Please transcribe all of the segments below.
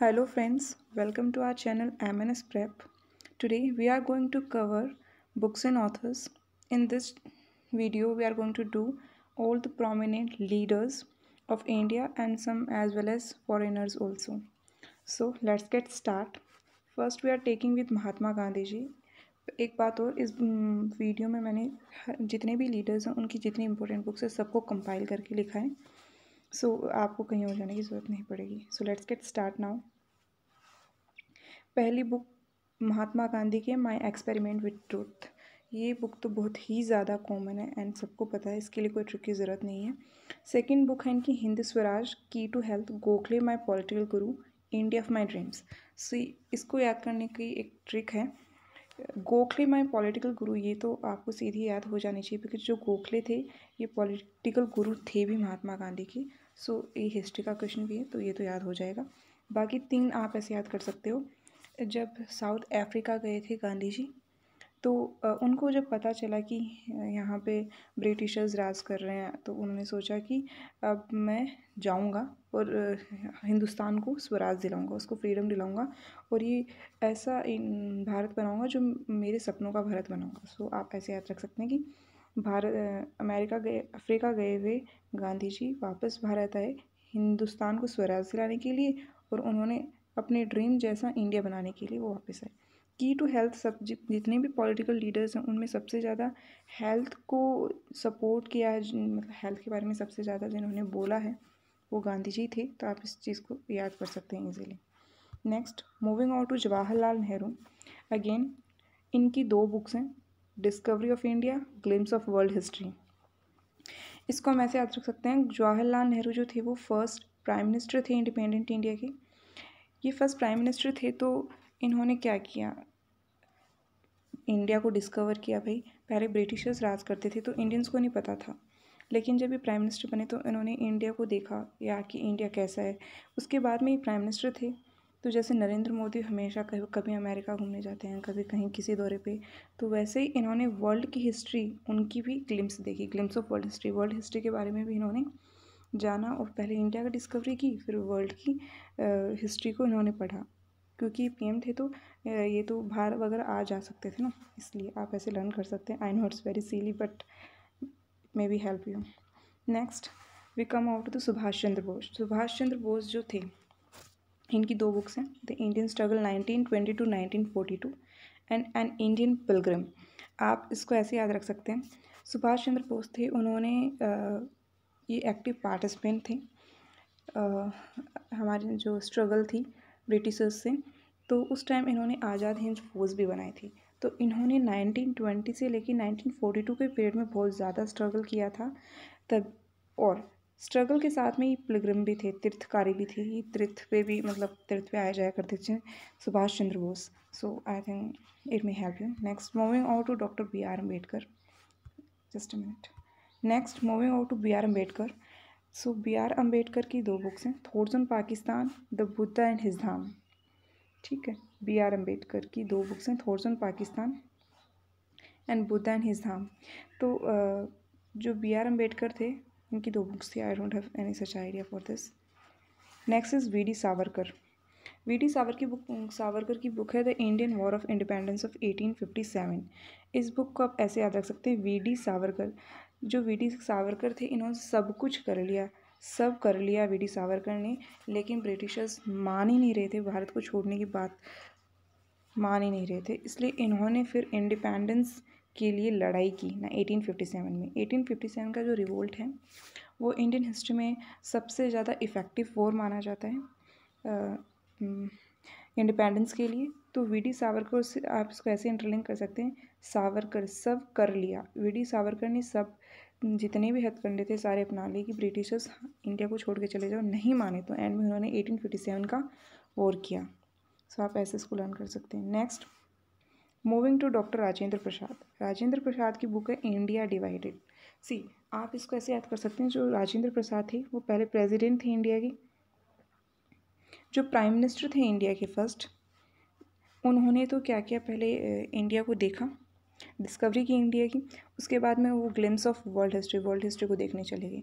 hello friends welcome to our channel mns prep today we are going to cover books and authors in this video we are going to do all the prominent leaders of india and some as well as foreigners also so let's get start first we are taking with mahatma gandhi ji एक बात और इस video में मैंने जितने भी leaders हैं उनकी जितनी इंपॉर्टेंट बुक्स है सबको कंपाइल करके लिखा है सो so, आपको कहीं और जाने की ज़रूरत नहीं पड़ेगी so let's get start now पहली बुक महात्मा गांधी के माई एक्सपेरिमेंट विथ ट्रूथ ये बुक तो बहुत ही ज़्यादा कॉमन है एंड सबको पता है इसके लिए कोई ट्रिक की ज़रूरत नहीं है सेकेंड बुक है इनकी हिंद स्वराज की to health Gokhale my political guru India of my dreams so इसको याद करने की एक ट्रिक है गोखले माय पॉलिटिकल गुरु ये तो आपको सीधी याद हो जानी चाहिए बिकॉज जो गोखले थे ये पॉलिटिकल गुरु थे भी महात्मा गांधी के सो so, ये हिस्ट्री का क्वेश्चन भी है तो ये तो याद हो जाएगा बाकी तीन आप ऐसे याद कर सकते हो जब साउथ अफ्रीका गए थे गांधी जी तो उनको जब पता चला कि यहाँ पे ब्रिटिशर्स राज कर रहे हैं तो उन्होंने सोचा कि अब मैं जाऊँगा और हिंदुस्तान को स्वराज दिलाऊँगा उसको फ्रीडम दिलाऊँगा और ये ऐसा भारत बनाऊँगा जो मेरे सपनों का भारत बनाऊँगा सो आप ऐसे याद रख सकते हैं कि भारत अमेरिका गए अफ्रीका गए हुए गांधी जी वापस भारत आए हिंदुस्तान को स्वराज दिलाने के लिए और उन्होंने अपने ड्रीम जैसा इंडिया बनाने के लिए वो वापस आए की टू हेल्थ सब जितने भी पॉलिटिकल लीडर्स हैं उनमें सबसे ज़्यादा हेल्थ को सपोर्ट किया है मतलब हेल्थ के बारे में सबसे ज़्यादा जिन्होंने बोला है वो गांधी जी थे तो आप इस चीज़ को याद कर सकते हैं easily next moving on to Jawaharlal Nehru again इनकी दो बुक्स हैं discovery of India glimpse of world history इसको हम ऐसे याद रख सकते हैं जवाहरलाल नेहरू जो थे वो फर्स्ट प्राइम मिनिस्टर थे इंडिपेंडेंट इंडिया के ये फर्स्ट प्राइम मिनिस्टर थे तो इन्होंने क्या किया इंडिया को डिस्कवर किया भाई पहले ब्रिटिशर्स राज करते थे तो इंडियंस को नहीं पता था लेकिन जब ये प्राइम मिनिस्टर बने तो इन्होंने इंडिया को देखा या कि इंडिया कैसा है उसके बाद में ये प्राइम मिनिस्टर थे तो जैसे नरेंद्र मोदी हमेशा कभी कभी अमेरिका घूमने जाते हैं कभी कहीं किसी दौरे पे तो वैसे ही इन्होंने वर्ल्ड की हिस्ट्री उनकी भी ग्लिम्स देखी glimpse of world history world history के बारे में भी इन्होंने जाना और पहले इंडिया का डिस्कवरी की फिर वर्ल्ड की हिस्ट्री को इन्होंने पढ़ा क्योंकि पीएम थे तो ये तो बाहर वगैरह आ जा सकते थे ना इसलिए आप ऐसे लर्न कर सकते हैं I know it's very silly but may be help you next we come out to Subhash Chandra Bose Subhash Chandra Bose जो थे इनकी दो बुक्स हैं the Indian struggle nineteen twenty two nineteen forty two and an Indian pilgrim आप इसको ऐसे याद रख सकते हैं सुभाष चंद्र बोस थे उन्होंने ये एक्टिव पार्टिसिपेंट थे हमारी जो स्ट्रगल थी ब्रिटिशर्स से तो उस टाइम इन्होंने आज़ाद हिंद फौज भी बनाई थी तो इन्होंने 1920 से लेकर 1942 के पीरियड में बहुत ज़्यादा स्ट्रगल किया था तब और स्ट्रगल के साथ में ये पिलग्रम भी थे तीर्थकारी भी थे ये तीर्थ पे भी मतलब तीर्थ पे आया जाया करते थे Subhash Chandra Bose so I think it may help you next moving out to doctor B R Ambedkar just a minute next moving out to B R Ambedkar so B R Ambedkar की दो बुक्स हैं thoughts on Pakistan the Buddha and his Dhamma ठीक है B R Ambedkar की दो books हैं thoughts on Pakistan and Buddha and his Dhamma तो जो बी आर अम्बेडकर थे उनकी दो बुक्स थी I don't have any such idea for this next is V D Savarkar V D Savar की बुक सावरकर की बुक है the Indian war of independence of eighteen fifty seven इस बुक को आप ऐसे याद रख सकते हैं वी डी सावरकर जो वी डी सावरकर थे इन्होंने सब कुछ कर लिया सब कर लिया वी डी सावरकर ने लेकिन ब्रिटिशर्स मान ही नहीं रहे थे भारत को छोड़ने की बात मान ही नहीं रहे थे इसलिए इन्होंने फिर इंडिपेंडेंस के लिए लड़ाई की ना 1857 में 1857 का जो रिवोल्ट है वो इंडियन हिस्ट्री में सबसे ज़्यादा इफ़ेक्टिव वॉर माना जाता है इंडिपेंडेंस के लिए तो वी डी सावरकर से आप इसको ऐसे इंटरलिंक कर सकते हैं सावरकर सब कर लिया वी डी सावरकर ने सब जितने भी हथकंडे थे सारे अपना लिए कि ब्रिटिशर्स इंडिया को छोड़ के चले जाओ नहीं माने तो एंड में उन्होंने 1857 का वॉर किया सो so, आप ऐसे इसको लर्न कर सकते हैं next moving to doctor Rajendra Prasad Rajendra Prasad की बुक है इंडिया डिवाइडेड सी आप इसको ऐसे याद कर सकते हैं जो राजेंद्र प्रसाद थे वो पहले प्रेजिडेंट थे इंडिया के जो प्राइम मिनिस्टर थे इंडिया के फर्स्ट उन्होंने तो क्या किया पहले इंडिया को देखा डिस्कवरी की इंडिया की उसके बाद में वो glimpse of world history world history को देखने चलेगी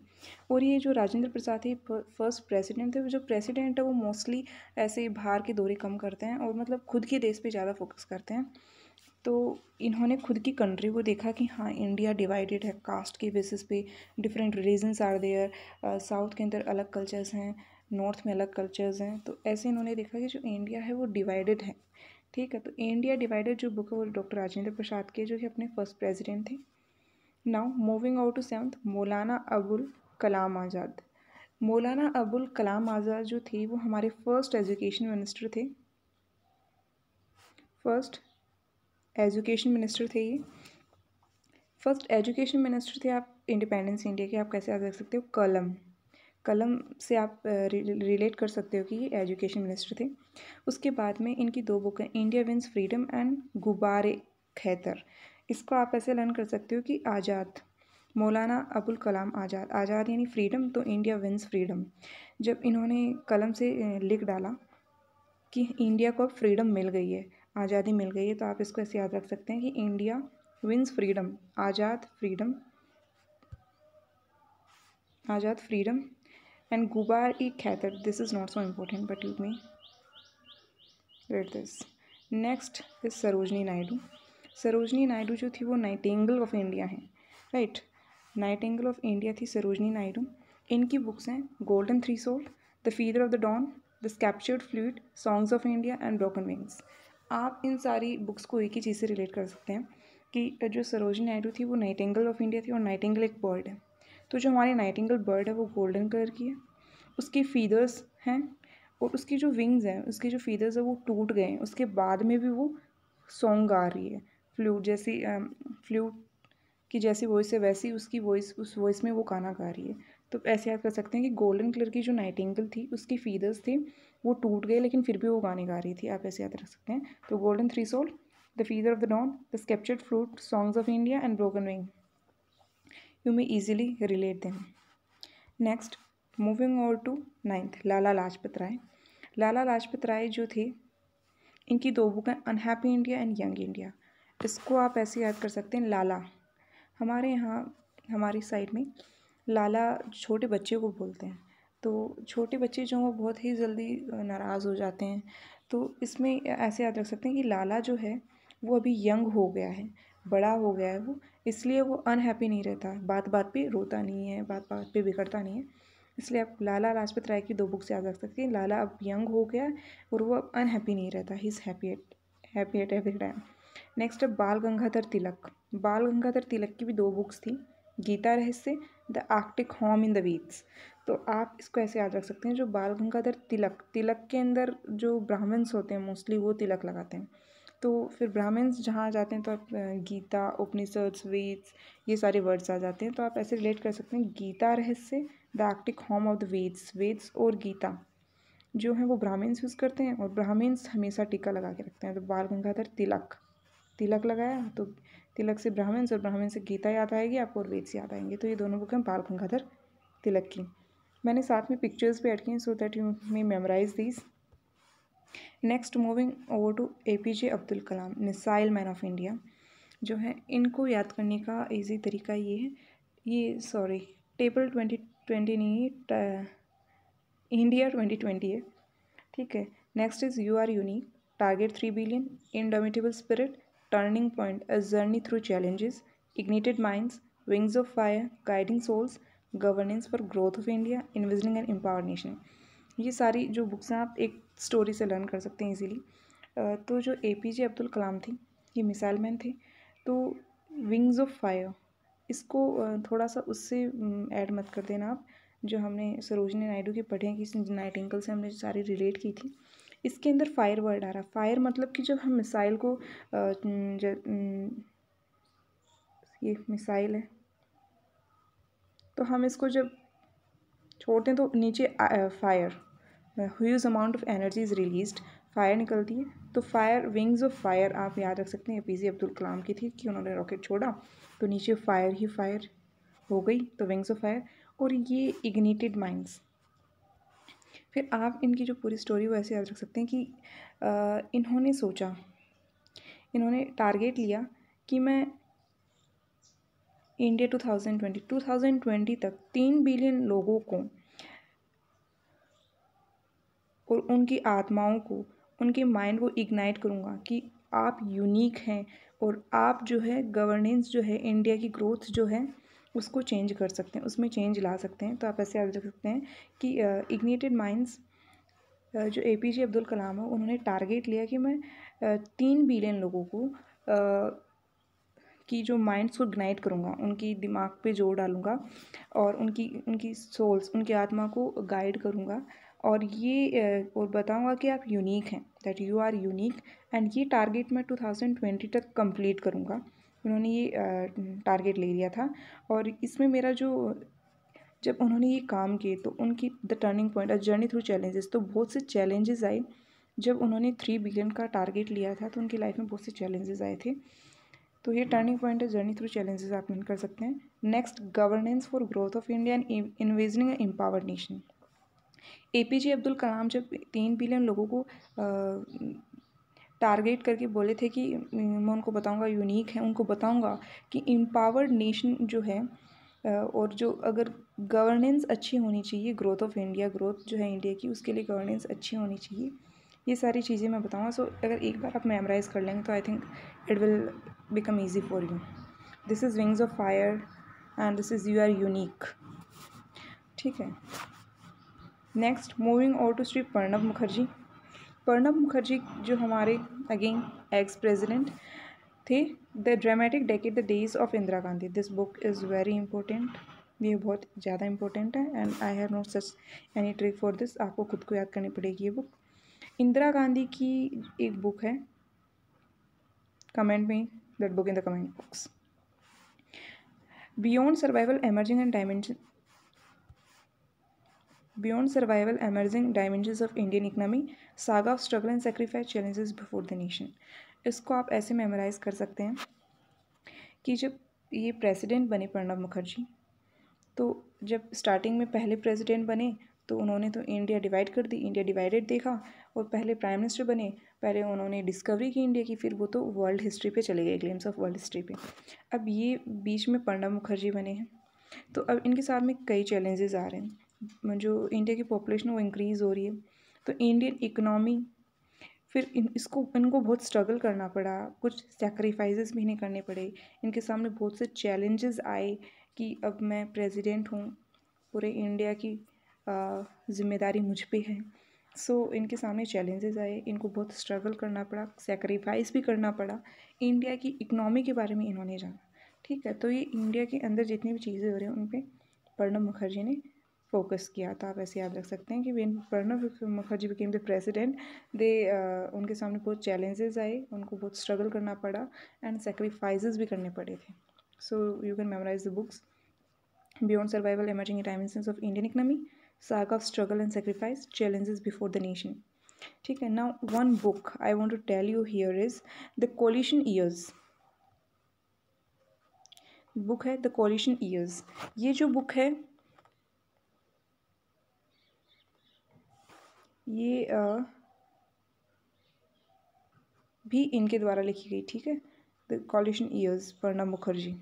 और ये जो राजेंद्र प्रसाद ही फर्स्ट प्रेसिडेंट थे वो जो प्रेसिडेंट है वो मोस्टली ऐसे बाहर के दौरे कम करते हैं और मतलब खुद के देश पे ज़्यादा फोकस करते हैं तो इन्होंने खुद की कंट्री को देखा कि हाँ इंडिया डिवाइडेड है कास्ट के बेसिस पे different religions are there south के अंदर अलग कल्चर्स हैं नॉर्थ में अलग कल्चर्स हैं तो ऐसे इन्होंने देखा कि जो इंडिया है वो डिवाइडेड है ठीक है तो इंडिया डिवाइडेड जो बुक है वो डॉक्टर राजेंद्र प्रसाद के जो कि अपने फर्स्ट प्रेसिडेंट थे now moving out to seventh Maulana Abul Kalam आज़ाद मौलाना अबुल कलाम आज़ाद जो थे वो हमारे फर्स्ट एजुकेशन मिनिस्टर थे फर्स्ट एजुकेशन मिनिस्टर थे ये फर्स्ट एजुकेशन मिनिस्टर थे आप इंडिपेंडेंस इंडिया के आप कैसे याद रख सकते हो कलम कलम से आप रिलेट कर सकते हो कि ये एजुकेशन मिनिस्टर थे उसके बाद में इनकी दो बुक हैं इंडिया विंस फ्रीडम एंड गुब्बारे खैतर इसको आप ऐसे लर्न कर सकते हो कि आज़ाद मौलाना अबुल कलाम आज़ाद आज़ाद यानी फ्रीडम तो इंडिया विन्स फ्रीडम जब इन्होंने कलम से लिख डाला कि इंडिया को अब फ्रीडम मिल गई है आज़ादी मिल गई है तो आप इसको ऐसे याद रख सकते हैं कि India wins freedom Azad freedom Azad freedom and Ghubar e Khatir this is not so important but you may read this next is Sarojini Naidu Sarojini Naidu जो थी वो नाइटेंगल ऑफ इंडिया हैं राइट नाइटेंगल ऑफ इंडिया थी सरोजनी नायडू इनकी बुक्स हैं golden threshold the feather of the dawn the sceptred flute songs of India and broken wings आप इन सारी बुक्स को एक ही चीज़ से रिलेट कर सकते हैं कि जो सरोजनी नायडू थी वो नाइटेंगल ऑफ इंडिया थी और नाइटेंगल एक बर्ड है तो जो हमारे नाइटेंगल बर्ड है वो गोल्डन कलर की है उसकी फीदर्स हैं और उसकी जो विंग्स हैं उसकी जो फीदर्स हैं वो टूट गए हैं उसके बाद में भी वो सॉन्ग गा रही है फ्लूट जैसी फ्लूट की जैसी वॉइस है वैसी उसकी वॉइस उस वॉइस में वो गाना गा रही है तो ऐसे याद कर सकते हैं कि गोल्डन कलर की जो नाइटिंगल थी उसकी फीदर्स थी वो टूट गए लेकिन फिर भी वो गाने गा रही थी आप ऐसे याद रख सकते हैं तो golden threshold the feather of the dawn the sceptred flute songs of India and broken wing you may easily relate them next moving over to ninth Lala Lajpat Rai Lala Lajpat Rai जो थे इनकी दो बुक हैं unhappy India and young India इसको आप ऐसे याद कर सकते हैं लाला हमारे यहाँ हमारी साइड में लाला छोटे बच्चे को बोलते हैं तो छोटे बच्चे जो हैं वो बहुत ही जल्दी नाराज़ हो जाते हैं तो इसमें ऐसे याद रख सकते हैं कि लाला जो है वो अभी यंग हो गया है बड़ा हो गया है वो इसलिए वो अनहैप्पी नहीं रहता बात बात पे रोता नहीं है बात बात पे बिगड़ता नहीं है इसलिए आप लाला लाजपत राय की दो बुक से याद रख सकते हैं लाला अब यंग हो गया और वो अब अनहैप्पी नहीं रहता ही is happy at happy at every time next है बाल गंगाधर तिलक बाल गंगाधर तिलक की भी दो बुक्स थी Gita Rahasya the arctic home in the Vedas तो आप इसको ऐसे याद रख सकते हैं जो बाल गंगाधर तिलक तिलक के अंदर जो ब्राह्मण्स होते हैं मोस्टली वो तिलक लगाते हैं तो फिर ब्राह्मण्स जहाँ जाते हैं तो आप गीता उपनिषद्स वेद्स ये सारे वर्ड्स आ जाते हैं तो आप ऐसे रिलेट कर सकते हैं Gita Rahasya the arctic home of the Vedas Vedas और गीता जो है वो ब्राह्मण्स यूज़ करते हैं और ब्राह्मण्स हमेशा टीका लगा के रखते हैं तो बाल गंगाधर तिलक तिलक लगाया तो तिलक से ब्राह्मण और ब्राह्मण से गीता याद आएगी आपको और वेद से याद आएंगे तो ये दोनों बुक हैं बाल गंगाधर तिलक की मैंने साथ में पिक्चर्स भी ऐड किए so that you may memorise these next moving over to A P J Abdul Kalam missile man of India जो है इनको याद करने का इजी तरीका ये है ये सॉरी टेबल ट्वेंटी ट्वेंटी नहीं इंडिया ट्वेंटी ट्वेंटी है ठीक है next is you are unique target three billion indomitable spirit turning point, a journey through challenges, ignited minds, wings of fire, guiding souls, governance for growth of India investing and empower nation ये सारी जो books हैं आप एक story से learn कर सकते हैं इजीली तो जो ए पी जे अब्दुल कलाम थी ये मिसाइल मैन थे तो विंग्स ऑफ फायर इसको थोड़ा सा उससे ऐड मत कर देना आप जो हमने सरोजनी नायडू की पढ़े कि नाइट एंकल से हमने सारी रिलेट की थी इसके अंदर फायर वर्ड आ रहा फायर मतलब कि जब हम मिसाइल को ये मिसाइल है तो हम इसको जब छोड़ते हैं तो नीचे fire huge amount of energy is release fire निकलती है तो फायर विंग्स ऑफ फायर आप याद रख सकते हैं ए पी जे अब्दुल कलाम की थी कि उन्होंने रॉकेट छोड़ा तो नीचे फायर ही फायर हो गई तो विंग्स ऑफ फायर और ये इग्निटेड माइंस फिर आप इनकी जो पूरी स्टोरी वो ऐसे याद रख सकते हैं कि आ, इन्होंने सोचा इन्होंने टारगेट लिया कि मैं India two thousand twenty two thousand twenty तक तीन बिलियन लोगों को और उनकी आत्माओं को उनके माइंड को इग्नाइट करूँगा कि आप यूनिक हैं और आप जो है गवर्नेंस जो है इंडिया की ग्रोथ जो है उसको चेंज कर सकते हैं उसमें चेंज ला सकते हैं तो आप ऐसे याद रख सकते हैं कि इग्नेटेड माइंस जो ए पी जे अब्दुल कलाम है उन्होंने टारगेट लिया कि मैं तीन बिलियन लोगों को की जो माइंड्स को इग्नाइट करूँगा उनकी दिमाग पे जोर डालूँगा और उनकी उनकी सोल्स उनकी आत्मा को गाइड करूँगा और ये और बताऊँगा कि आप यूनिक हैं that you are unique and ये टारगेट मैं टू थाउजेंड ट्वेंटी तक कंप्लीट करूँगा उन्होंने ये टारगेट ले लिया था और इसमें मेरा जो जब उन्होंने ये काम किए तो उनकी the turning point a journey through challenges तो बहुत से चैलेंजेस आए जब उन्होंने थ्री बिलियन का टारगेट लिया था तो उनकी लाइफ में बहुत से चैलेंजेस आए थे तो ये टर्निंग पॉइंट है जर्नी थ्रू चैलेंजेस आप मीन कर सकते हैं next governance for growth of India and envisioning empowered nation A P J Abdul Kalam जब तीन बिलियन लोगों को टारगेट करके बोले थे कि मैं उनको बताऊंगा यूनिक है उनको बताऊंगा कि एम्पावर्ड नेशन जो है और जो अगर गवर्नेंस अच्छी होनी चाहिए ग्रोथ ऑफ इंडिया ग्रोथ जो है इंडिया की उसके लिए गवर्नेंस अच्छी होनी चाहिए ये सारी चीज़ें मैं बताऊँगा सो so, अगर एक बार आप मेमराइज़ कर लेंगे तो I think it will become easy for you this is wings of fire and this is you are unique ठीक है next moving or to Shri Pranab Mukherjee Pranab Mukherjee जो हमारे अगेन एक्स प्रेसिडेंट थे the dramatic decade the days of Indira Gandhi this book is very important ये बहुत ज़्यादा important है and I have not such any trick for this आपको खुद को याद करनी पड़ेगी ये बुक इंदिरा गांधी की एक बुक है कमेंट में that book in the comment box beyond survival emerging and dimension Beyond Survival Emerging Dimensions of Indian Economy Saga of Struggle and Sacrifice Challenges Before the Nation इसको आप ऐसे मेमोराइज़ कर सकते हैं कि जब ये प्रेसिडेंट बने प्रणब मुखर्जी तो जब स्टार्टिंग में पहले प्रेसिडेंट बने तो उन्होंने तो इंडिया डिवाइड कर दी इंडिया डिवाइडेड देखा और पहले प्राइम मिनिस्टर बने पहले उन्होंने डिस्कवरी की इंडिया की फिर वो तो वर्ल्ड हिस्ट्री पे चले गए ग्लिम्स ऑफ वर्ल्ड हिस्ट्री पे अब ये बीच में प्रणब मुखर्जी बने हैं तो अब इनके साथ में कई चैलेंजेस आ रहे हैं जो इंडिया की पॉपुलेशन वो इंक्रीज़ हो रही है तो इंडियन इकनॉमी फिर इन इसको इनको बहुत स्ट्रगल करना पड़ा कुछ सेक्रीफाइसेस भी नहीं करने पड़े इनके सामने बहुत से चैलेंजेस आए कि अब मैं प्रेसिडेंट हूँ पूरे इंडिया की जिम्मेदारी मुझ पर है सो so, इनके सामने चैलेंजेस आए इनको बहुत स्ट्रगल करना पड़ा सेक्रीफाइस भी करना पड़ा इंडिया की इकनॉमी के बारे में इन्होंने जाना ठीक है तो ये इंडिया के अंदर जितनी भी चीज़ें हो रही हैं उन पर प्रणब मुखर्जी ने फोकस किया था आप ऐसे याद रख सकते हैं कि when Pranab Mukherjee became the president they उनके सामने बहुत चैलेंजेस आए उनको बहुत स्ट्रगल करना पड़ा एंड सेक्रीफाइजेस भी करने पड़े थे so you can memorise the books beyond survival emerging dimensions of Indian economy saga of struggle and sacrifice challenges before the nation ठीक है ना one book I want to tell you here is the coalition years book है the coalition years ये जो book है ये भी इनके द्वारा लिखी गई ठीक है the coalition years Pranab Mukherjee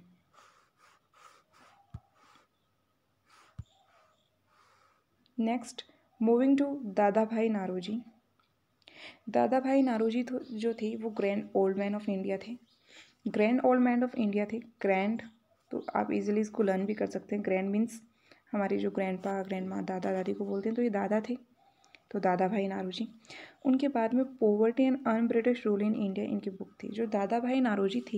next moving to Dadabhai Naoroji Dadabhai Naoroji जो थे वो grand old man of India थे grand old man of India थे ग्रैंड तो आप इजीली इसको लर्न भी कर सकते हैं ग्रैंड मीन्स हमारे जो ग्रैंड पा ग्रैंड माँ दादा दादी को बोलते हैं तो ये दादा थे तो दादा भाई नारोजी उनके बाद में poverty and unBritish rule in India इनकी बुक थी जो दादा भाई नारोजी थी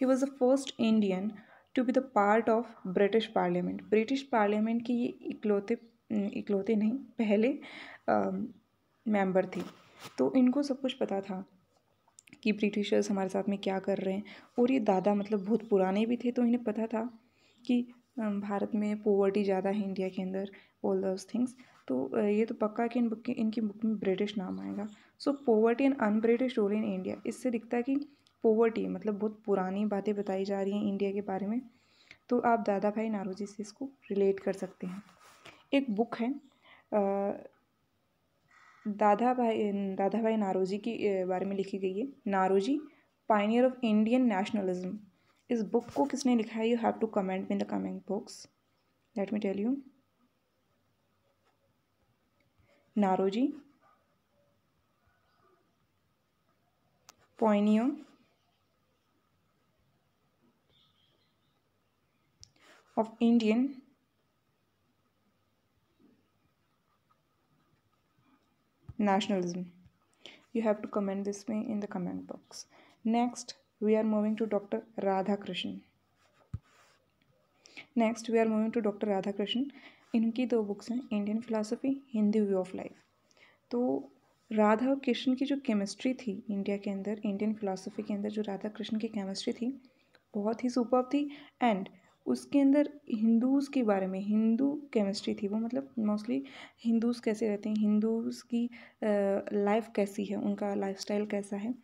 he was the first Indian to be the part of British parliament British parliament की ये इकलौते इकलौते नहीं पहले मेंबर थे तो इनको सब कुछ पता था कि ब्रिटिशर्स हमारे साथ में क्या कर रहे हैं और ये दादा मतलब बहुत पुराने भी थे तो इन्हें पता था कि भारत में पोवर्टी ज़्यादा है इंडिया के अंदर ऑल दस थिंग्स तो ये तो पक्का कि इन बुक की इनकी बुक में ब्रिटिश नाम आएगा so poverty and unBritish rule in India इससे दिखता है कि पोवर्टी मतलब बहुत पुरानी बातें बताई जा रही हैं इंडिया के बारे में तो आप दादा भाई नारोजी से इसको रिलेट कर सकते हैं एक बुक है दादा भाई दादा भाई नारोजी के बारे में लिखी गई है Naoroji pioneer of Indian nationalism इस बुक को किसने लिखा है you have to comment in the comment box let me tell you Naroji, Poinio, of Indian nationalism. You have to comment this way in the comment box. Next, we are moving to Dr. Radhakrishnan. Next, we are moving to Dr. Radhakrishnan. इनकी दो books हैं Indian philosophy Hindu view of life तो राधा और कृष्ण की जो chemistry थी India के अंदर इंडियन फ़िलासफ़ी के अंदर जो राधा कृष्ण की केमिस्ट्री थी बहुत ही सुपर थी एंड उसके अंदर हिंदूज़ के बारे में हिंदू केमिस्ट्री थी वो मतलब मोस्टली हिंदूज़ कैसे रहते हैं हिंदूज़ की लाइफ कैसी है उनका लाइफस्टाइल कैसा है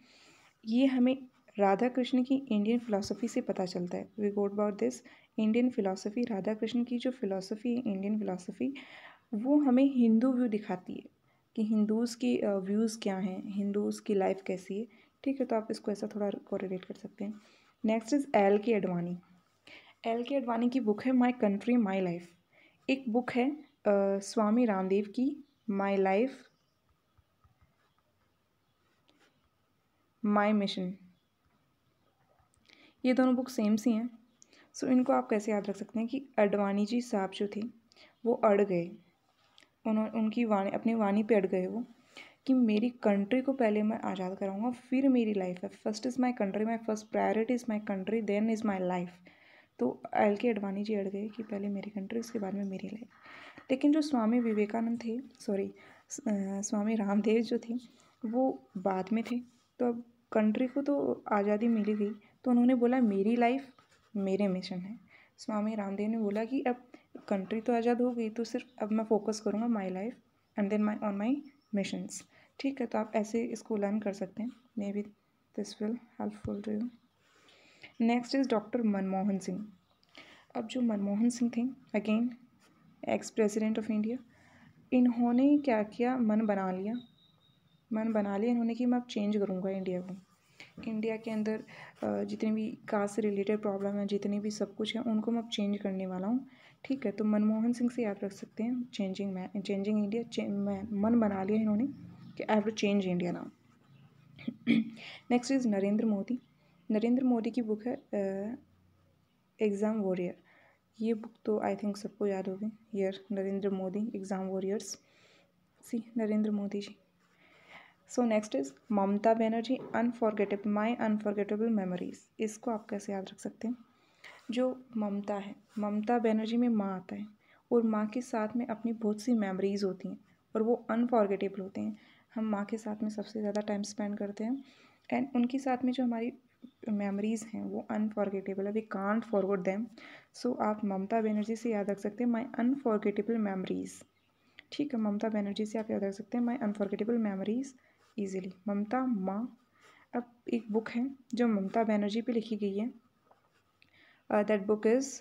ये हमें राधा कृष्ण की इंडियन फ़िलासफ़ी से पता चलता है we got about this Indian philosophy Radhakrishnan की जो फ़िलासफ़ी है इंडियन फ़िलासफ़ी वो हमें हिंदू व्यू दिखाती है कि हिंदूज़ के व्यूज़ क्या हैं हिंदूज़ की लाइफ कैसी है ठीक है तो आप इसको ऐसा थोड़ा कोरिलेट कर सकते हैं next is L K Advani L K Advani की बुक है माई कंट्री माई लाइफ एक बुक है आ, स्वामी रामदेव की माई लाइफ माई मिशन ये दोनों बुक सेम सी हैं सो इनको आप कैसे याद रख सकते हैं कि अडवाणी जी साहब जो थे वो अड़ गए उन्होंने उनकी वाणी अपनी वाणी पे अड़ गए वो कि मेरी कंट्री को पहले मैं आज़ाद कराऊंगा फिर मेरी लाइफ है first is my country my first priority is my country then is my life तो एल के अडवाणी जी अड़ गए कि पहले मेरी कंट्री उसके बाद में मेरी लाइफ लेकिन जो स्वामी विवेकानंद थे सॉरी स्वामी रामदेव जो थे वो बाद में थे तो अब कंट्री को तो आज़ादी मिली गई तो उन्होंने बोला मेरी लाइफ मेरे मिशन है स्वामी रामदेव ने बोला कि अब कंट्री तो आज़ाद हो गई तो सिर्फ अब मैं फोकस करूँगा my life and then my on my missions ठीक है तो आप ऐसे इसको लर्न कर सकते हैं maybe this will helpful to you next is doctor Manmohan Singh अब जो मनमोहन सिंह थे again ex president of India इन्होंने क्या किया मन बना लिया मन बना लिया इन्होंने कि मैं अब चेंज करूँगा इंडिया को इंडिया के अंदर जितने भी कास्ट से रिलेटेड प्रॉब्लम है जितने भी सब कुछ है उनको मैं अब चेंज करने वाला हूँ ठीक है तो मनमोहन सिंह से याद रख सकते हैं चेंजिंग मैन चेंजिंग इंडिया चे, मन बना लिया इन्होंने कि I to change India now next is Narendra Modi Narendra Modi की बुक है एग्ज़ाम वॉरियर ये बुक तो आई थिंक सबको याद होगी यर Narendra Modi exam warriors see Narendra Modi ji so next is Mamata Banerjee unforgettable my unforgettable memories इसको आप कैसे याद रख सकते हैं जो ममता है ममता बनर्जी में माँ आता है और माँ के साथ में अपनी बहुत सी मेमोरीज़ होती हैं और वो अनफॉर्गेटेबल होते हैं हम माँ के साथ में सबसे ज़्यादा टाइम स्पेंड करते हैं एंड उनके साथ में जो हमारी मेमोरीज़ हैं वो अनफॉर्गेटेबल है we can't forward them so आप ममता बनर्जी से याद रख सकते हैं माई अनफॉर्गेटेबल मेमोरीज़ ठीक है ममता बनर्जी से आप याद रख सकते हैं my unforgettable memories easily Mamata माँ अब एक बुक है जो ममता बनर्जी पे लिखी गई है that book is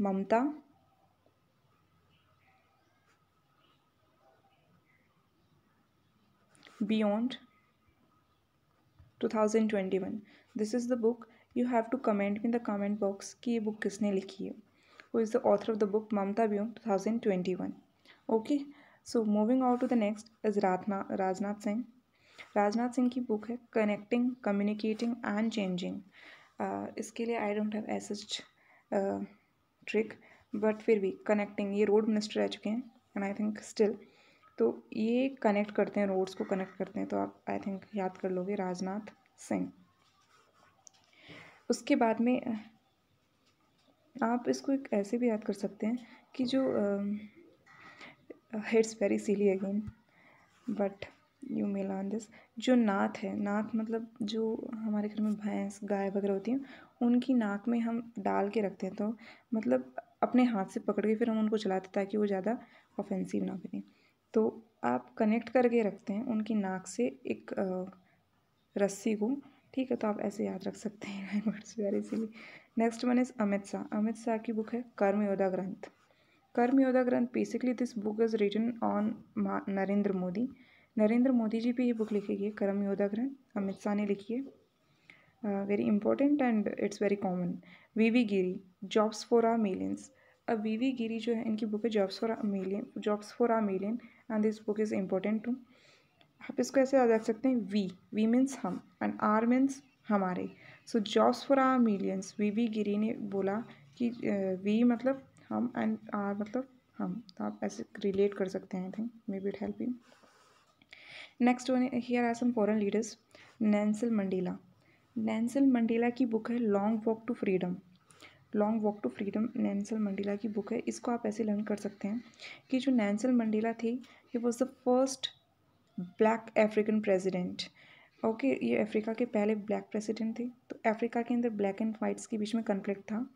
Mamata beyond one this is the book you have to comment in the comment box कि ये बुक किसने लिखी है वो is the author of the book Mamata beyond one okay so moving out to the next is राधना राजनाथ सिंह राजनाथ सिंह की book है connecting communicating and changing इसके लिए I don't have such trick but फिर भी कनेक्टिंग ये रोड मिनिस्टर रह चुके हैं एंड आई थिंक स्टिल तो ये कनेक्ट करते हैं रोड्स को कनेक्ट करते हैं तो आप आई थिंक याद कर लोगे राजनाथ सिंह उसके बाद में आप इसको एक ऐसे भी याद कर सकते हैं कि जो uh, it's very silly again but you may learn this जो नाथ है नाथ मतलब जो हमारे घर में भैंस गाय वगैरह होती हैं उनकी नाक में हम डाल के रखते हैं तो मतलब अपने हाथ से पकड़ के फिर हम उनको चलाते ताकि वो ज़्यादा ऑफेंसिव ना बने तो आप कनेक्ट करके रखते हैं उनकी नाक से एक uh, रस्सी को ठीक है तो आप ऐसे याद रख सकते हैं silly next one is Amit Shah Amit Shah की बुक है Karmayoddha Granth Karmayoddha Granth basically this book is written on Narendra Modi Narendra Modi ji भी ये बुक लिखी गई है योद्धा ग्रंथ अमित शाह ने लिखी है very important and it's very common V V Giri jobs for our millions अब वी वी गिरी जो है इनकी बुक है jobs for our million jobs for our million and this book is important to आप इसको ऐसे याद रख सकते हैं वी वी मीन्स हम एंड आर मीन्स हमारे so jobs for our millions V V Giri ने बोला कि वी मतलब हम एंड आर मतलब हम तो आप ऐसे रिलेट कर सकते हैं I think maybe it help you next one here are some foreign leaders Nelson Mandela Nelson Mandela की बुक है long walk to freedom long walk to freedom Nelson Mandela की बुक है इसको आप ऐसे लर्न कर सकते हैं कि जो नैंसल मंडीला थी he was the first black African president okay ये अफ्रीका के पहले ब्लैक प्रेसिडेंट थे तो अफ्रीका के अंदर ब्लैक एंड वाइट्स के बीच में कन्फ्लिक्ट था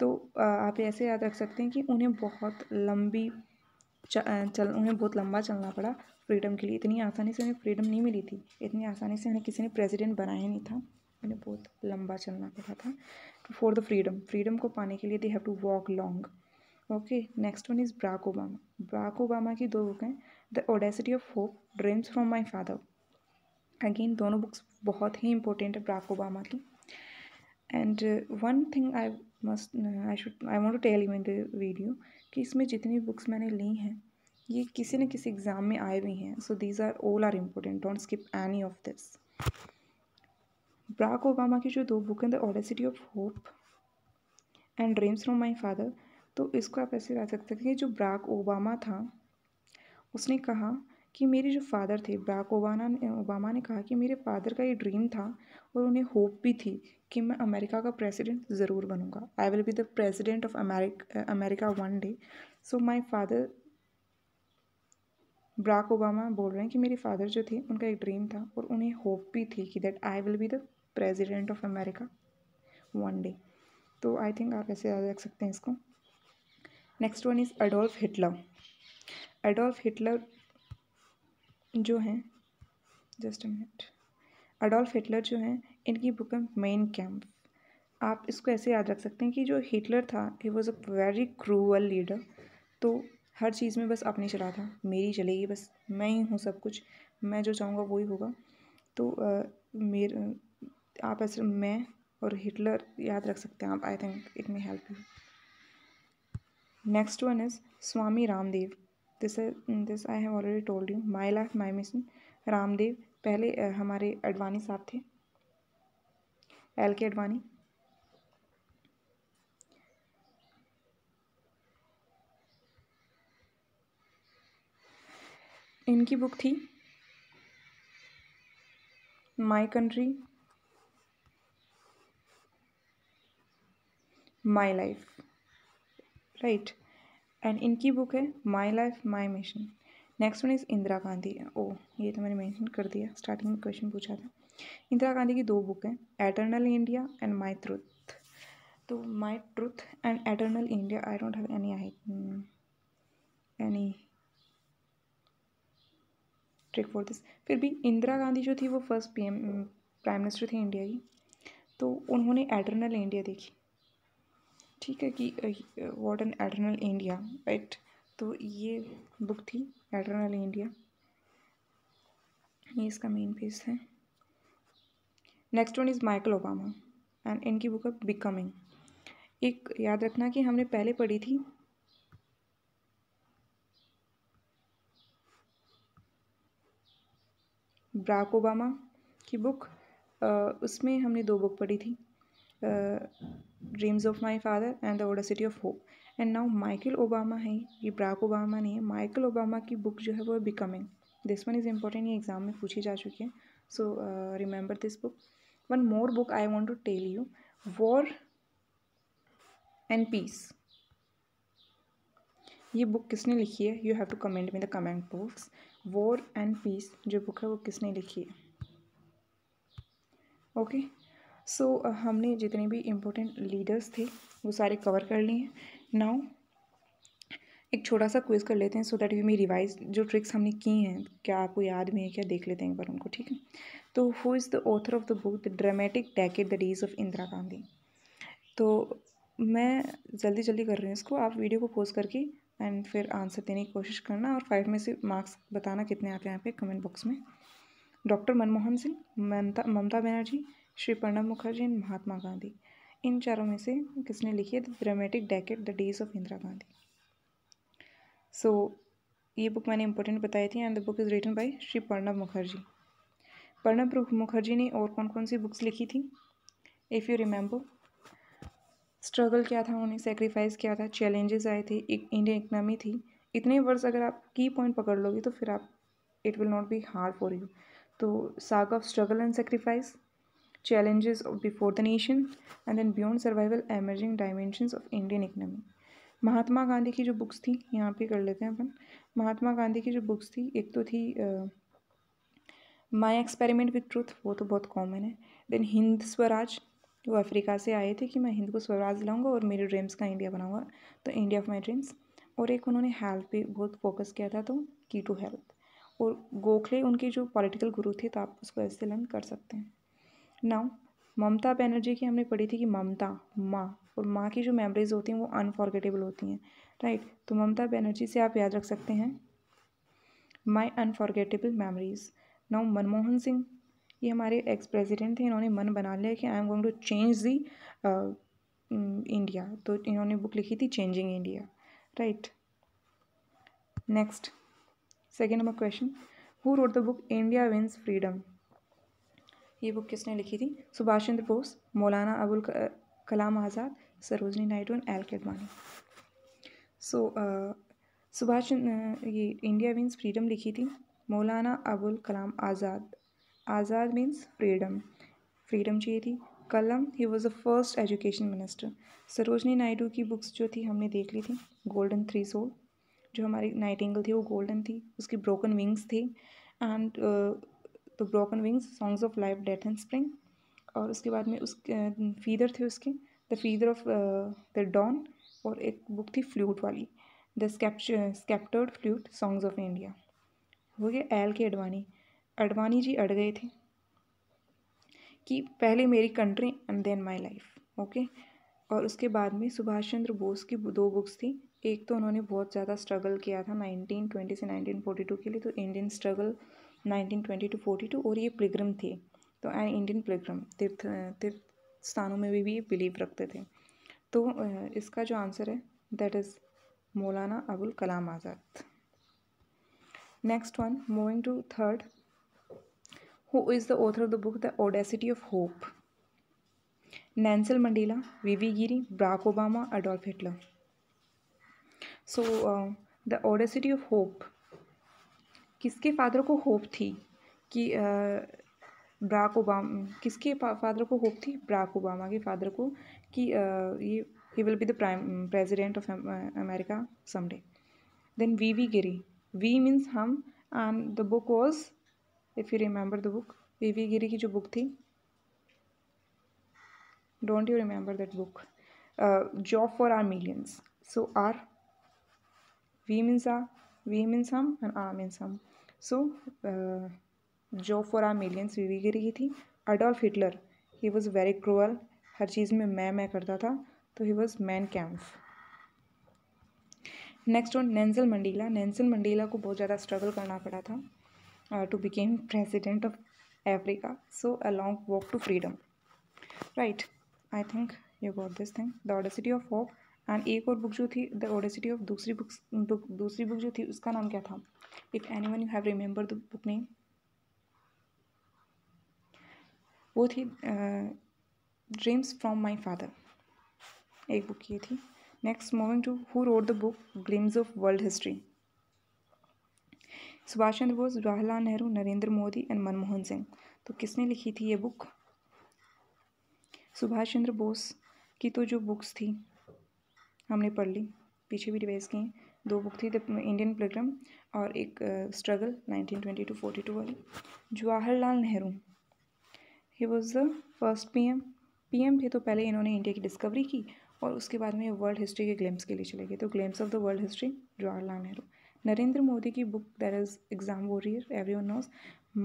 तो आप ऐसे याद रख सकते हैं कि उन्हें बहुत लंबी चल उन्हें बहुत लंबा चलना पड़ा फ्रीडम के लिए इतनी आसानी से उन्हें फ्रीडम नहीं मिली थी इतनी आसानी से उन्हें किसी ने प्रेसिडेंट बनाया नहीं था उन्हें बहुत लंबा चलना पड़ा था फॉर द फ्रीडम फ्रीडम को पाने के लिए they have to walk long okay next one is Barack Obama Barack Obama की दो बुक हैं the audacity of hope dreams from my father again दोनों बुक्स बहुत ही इंपॉर्टेंट है ब्राक ओबामा की and one thing I must I should I want to tell you in the video कि इसमें जितनी बुक्स मैंने ली हैं ये किसी न किसी एग्ज़ाम में आए हुई हैं so these are all are important don't skip any of this Barack Obama की जो दो बुक हैं the audacity of hope and dreams from my father तो इसको आप ऐसे कह सकते थे कि जो ब्राक ओबामा था उसने कहा कि मेरे जो फ़ादर थे बराक ओबाना ने ओबामा ने कहा कि मेरे फ़ादर का ये ड्रीम था और उन्हें होप भी थी कि मैं अमेरिका का प्रेसिडेंट ज़रूर बनूँगा I will be the president of America America one day so my father Barack Obama बोल रहे हैं कि मेरे फादर जो थे उनका एक ड्रीम था और उन्हें होप भी थी कि that I will be the president of America one day तो आई थिंक आप ऐसे याद रख सकते हैं इसको next one is Adolf Hitler Adolf Hitler जो हैं just a minute Adolf Hitler जो हैं इनकी बुक है मेन कैम्प आप इसको ऐसे याद रख सकते हैं कि जो हिटलर था he was a very cruel leader तो हर चीज़ में बस अपनी चला था मेरी चलेगी बस मैं ही हूँ सब कुछ मैं जो चाहूँगा वही होगा तो आ, आप ऐसे मैं और हिटलर याद रख सकते हैं आप I think it may help you next one is Swami Ramdev this this I have already told you my life my mission Ramdev पहले हमारे अडवाणी साहब थे एल के अडवाणी इनकी बुक थी my country my life right and इनकी बुक है my life my mission next one is Indira Gandhi ओ ये तो मैंने मैंशन कर दिया स्टार्टिंग में क्वेश्चन पूछा था इंदिरा गांधी की दो बुक हैं eternal India and my truth तो my truth and eternal India I don't have any I any trick for this फिर भी इंदिरा गांधी जो थी वो फर्स्ट पी प्राइम मिनिस्टर थी इंडिया की तो उन्होंने एटर्नल इंडिया देखी ठीक है कि what an eternal India right तो ये बुक थी एटर्नल इंडिया ये इसका मेन पेज है next one is Michelle Obama and इनकी बुक है बिकमिंग एक याद रखना कि हमने पहले पढ़ी थी ब्राक ओबामा की बुक उसमें हमने दो बुक पढ़ी थी dreams of my father and the city of hope and now Michelle Obama है ये ब्राक ओबामा नहीं है माइकल ओबामा की बुक जो है वो becoming this one is important ये एग्जाम में पूछी जा चुकी है so remember this book one more book I want to tell you war and peace ये बुक किसने लिखी है you have to comment me the comment box war and peace जो बुक है वो किसने लिखी है okay okay? So so, uh, हमने जितने भी इम्पोर्टेंट लीडर्स थे वो सारे कवर कर लिए हैं नाउ एक छोटा सा क्विज कर लेते हैं so that we me revise जो ट्रिक्स हमने की हैं क्या आपको याद में है क्या देख लेते हैं एक बार उनको ठीक है तो who is the author of the book the dramatic decade the days of Indira Gandhi तो मैं जल्दी जल्दी कर रही हूँ इसको आप वीडियो को पोस्ट करके एंड फिर आंसर देने की कोशिश करना और फाइव में से मार्क्स बताना कितने आते हैं यहाँ पे कमेंट बॉक्स में डॉक्टर मनमोहन सिंह ममता ममता बनर्जी श्री प्रणब मुखर्जी एंड महात्मा गांधी इन चारों में से किसने लिखी है the dramatic decade the days of Indira Gandhi so ये बुक मैंने इंपॉर्टेंट बताई थी and the book is written by Shri Pranab Mukherjee Pranab Mukherjee ने और कौन कौन सी बुक्स लिखी थी इफ़ यू रिमेंबर स्ट्रगल क्या था उन्हें सेक्रीफाइस क्या था चैलेंजेस आए थे एक इंडियन इकनॉमी थी इतने वर्ड्स अगर आप की पॉइंट पकड़ लोगे तो फिर आप it will not be hard for you तो saga of struggle and sacrifice challenges before the nation and then beyond survival emerging dimensions of Indian economy Mahatma Gandhi की जो बुक्स थी यहाँ पे कर लेते हैं अपन महात्मा गांधी की जो बुक्स थी एक तो थी माई एक्सपेरिमेंट विथ ट्रूथ वो तो बहुत कॉमन है देन हिंद स्वराज वो अफ्रीका से आए थे कि मैं हिंद को स्वराज लाऊंगा और मेरे ड्रीम्स का इंडिया बनाऊंगा तो इंडिया ऑफ माई ड्रीम्स और एक उन्होंने हेल्थ पे बहुत फोकस किया था तो की टू हेल्थ और गोखले उनके जो पॉलिटिकल गुरु थे तो आप उसको ऐसे लर्न कर सकते हैं नाउ ममता बनर्जी की हमने पढ़ी थी कि ममता माँ और माँ की जो मेमोरीज होती हैं वो अनफॉर्गेटेबल होती हैं राइट right? तो ममता बनर्जी से आप याद रख सकते हैं my unforgettable memories now Manmohan Singh ये हमारे एक्स प्रेसिडेंट थे इन्होंने मन बना लिया कि I am going to change the India तो इन्होंने बुक लिखी थी changing India right next second number question who wrote the book India wins freedom ये बुक किसने लिखी थी Subhash Chandra Bose Maulana Abul Kalam Azad Sarojini Naidu and L K Advani सो सुभाष ये इंडिया मीन्स फ्रीडम लिखी थी मौलाना अबुल कलाम आज़ाद आज़ाद मीन्स फ्रीडम फ्रीडम चाहिए थी Kalam he was the first education minister Sarojini Naidu की बुक्स जो थी हमने देख ली थी गोल्डन थ्री सोल जो हमारी नाइट एंगल थी वो गोल्डन थी उसकी ब्रोकन विंग्स थी एंड तो broken wings songs of life death and spring और उसके बाद में उस फीदर थे उसके the feather of the dawn और एक बुक थी फ्लूट वाली the sceptred flute songs of India हो गया एल के अडवाणी अडवाणी जी अड़ गए थे कि पहले मेरी country and then my life okay और उसके बाद में सुभाष चंद्र बोस की दो बुक्स थी एक तो उन्होंने बहुत ज़्यादा स्ट्रगल किया था नाइनटीन ट्वेंटी से नाइनटीन फोर्टी टू के लिए तो Indian struggle nineteen twenty two forty two और ये पिलग्रम थे तो एंड इंडियन पिलग्रम तीर्थ तीर्थ स्थानों में भी, भी ये बिलीव रखते थे तो इसका जो आंसर है that is Maulana Abul Kalam Azad next one moving to third who is the author of the book the audacity of hope Nelson V V V Giri Barack Obama Adolf Hitler so the audacity of hope किसके father को hope थी कि Barack ओबाम किसके father को hope थी Barack Obama के father को कि ये he will be the prime president of America someday then V V Giri we means हम and the book was if you remember the book V V Giri की जो बुक थी don't you remember that book job for our millions so our we means our we means हम and are means हम so जो for our millions बीवी की रही थी Adolf Hitler he was very cruel हर चीज़ में मैं मैं करता था तो he was Mein Kampf next on Nelson Mandela Nelson Mandela को बहुत ज़्यादा स्ट्रगल करना पड़ा था to became president of Africa so a long walk to freedom right I think you got this thing the city of hope and एक और book जो थी द ऑडेसिटी ऑफ दूसरी बुक दूसरी बुक जो थी उसका नाम क्या था if anyone you have remember the book name वो थी ड्रीम्स फ्रॉम माई फादर एक बुक ये थी next moving to who wrote the book glimpse of world history Subhash Chandra Bose Jawaharlal Nehru Narendra Modi and Manmohan Singh तो किसने लिखी थी ये बुक सुभाष चंद्र बोस की तो जो बुक्स थी हमने पढ़ ली पीछे भी रिवाइज की दो बुक थी द इंडियन प्लेग्राम और एक struggle nineteen twenty two forty two वाली Jawaharlal Nehru he was the first P M P M थे तो पहले इन्होंने इंडिया की डिस्कवरी की और उसके बाद में वर्ल्ड हिस्ट्री के ग्लेम्स के लिए चले गए तो glimpse of the world history Jawaharlal Nehru Narendra Modi की book that is exam warrior everyone knows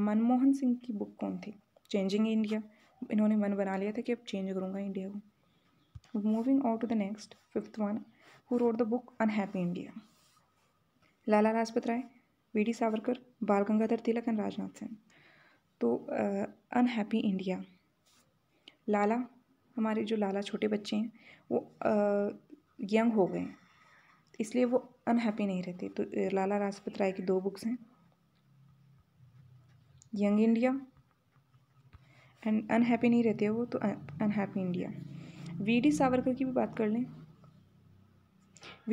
Manmohan Singh की बुक कौन थी चेंजिंग इंडिया इन्होंने मन बना लिया था कि अब चेंज करूँगा इंडिया को moving on to the next fifth one who wrote the book unhappy India Lala Lajpat Rai V D Savarkar Bal Gangadhar Tilak and Rajnath Singh तो अनहैप्पी इंडिया लाला हमारे जो लाला छोटे बच्चे हैं वो यंग हो गए हैं इसलिए वो अनहैप्पी नहीं रहते तो लाला लाजपत राय की दो बुक्स हैं यंग इंडिया एंड अनहैप्पी नहीं रहते वो तो unhappy India V D Savarkar की भी बात कर लें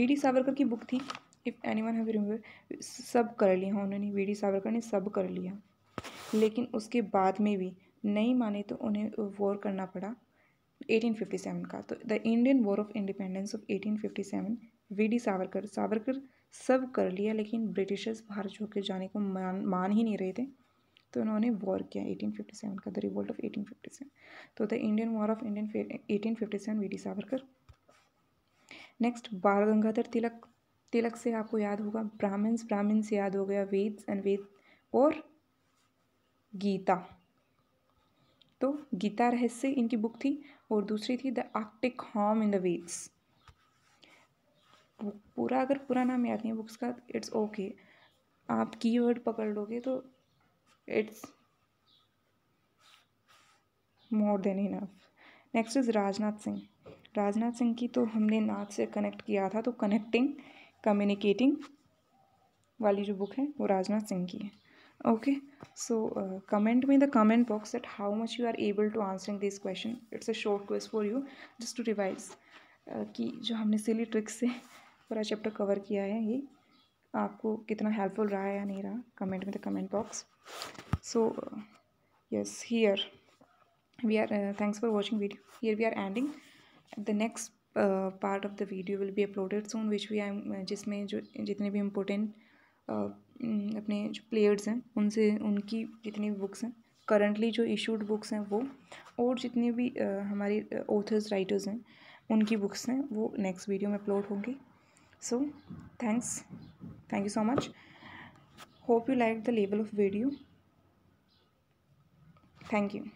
वी डी सावरकर की बुक थी इफ़ एनी वन है सब कर लिया उन्होंने वी डी सावरकर ने सब कर लिया लेकिन उसके बाद में भी नहीं माने तो उन्हें वॉर करना पड़ा 1857 का तो the Indian war of independence of 1857 V D Savarkar Savarkar सब कर लिया लेकिन ब्रिटिशर्स भारत छोड़कर के जाने को मान मान ही नहीं रहे थे तो उन्होंने वॉर किया 1857 का द रिवोल्ट ऑफ 1857 तो the Indian war of Indian 1857 V D Savarkar next Bal Gangadhar तिलक तिलक से आपको याद होगा ब्राह्मण्स ब्राह्मण से याद हो गया वेद एंड वेद और गीता तो गीता रहस्य इनकी बुक थी और दूसरी थी the arctic home in the Vedas पूरा अगर पूरा नाम याद नहीं है बुक्स का इट्स ओके आप कीवर्ड पकड़ लोगे तो it's more than enough next is Rajnath Singh Rajnath Singh की तो हमने नाथ से कनेक्ट किया था तो कनेक्टिंग कम्युनिकेटिंग वाली जो बुक है वो राजनाथ सिंह की है ओके सो कमेंट में the comment box comment how much you are able to answer this question it's a short a for you just to revise कि जो हमने सिली ट्रिक्स से पूरा चैप्टर कवर किया है ये आपको कितना हेल्पफुल रहा है या नहीं रहा कमेंट में the comment box so yes here we are thanks for watching video here we are ending the next part of the video will be uploaded soon which we I जिसमें जो जितने भी इम्पोर्टेंट अपने जो players हैं उनसे उनकी जितनी भी बुक्स हैं करंटली जो इशूड बुक्स हैं वो और जितने भी uh, हमारे ऑथर्स राइटर्स हैं उनकी बुक्स हैं वो नेक्स्ट वीडियो में अपलोड होंगी so thanks thank you so much hope you like the level of video thank you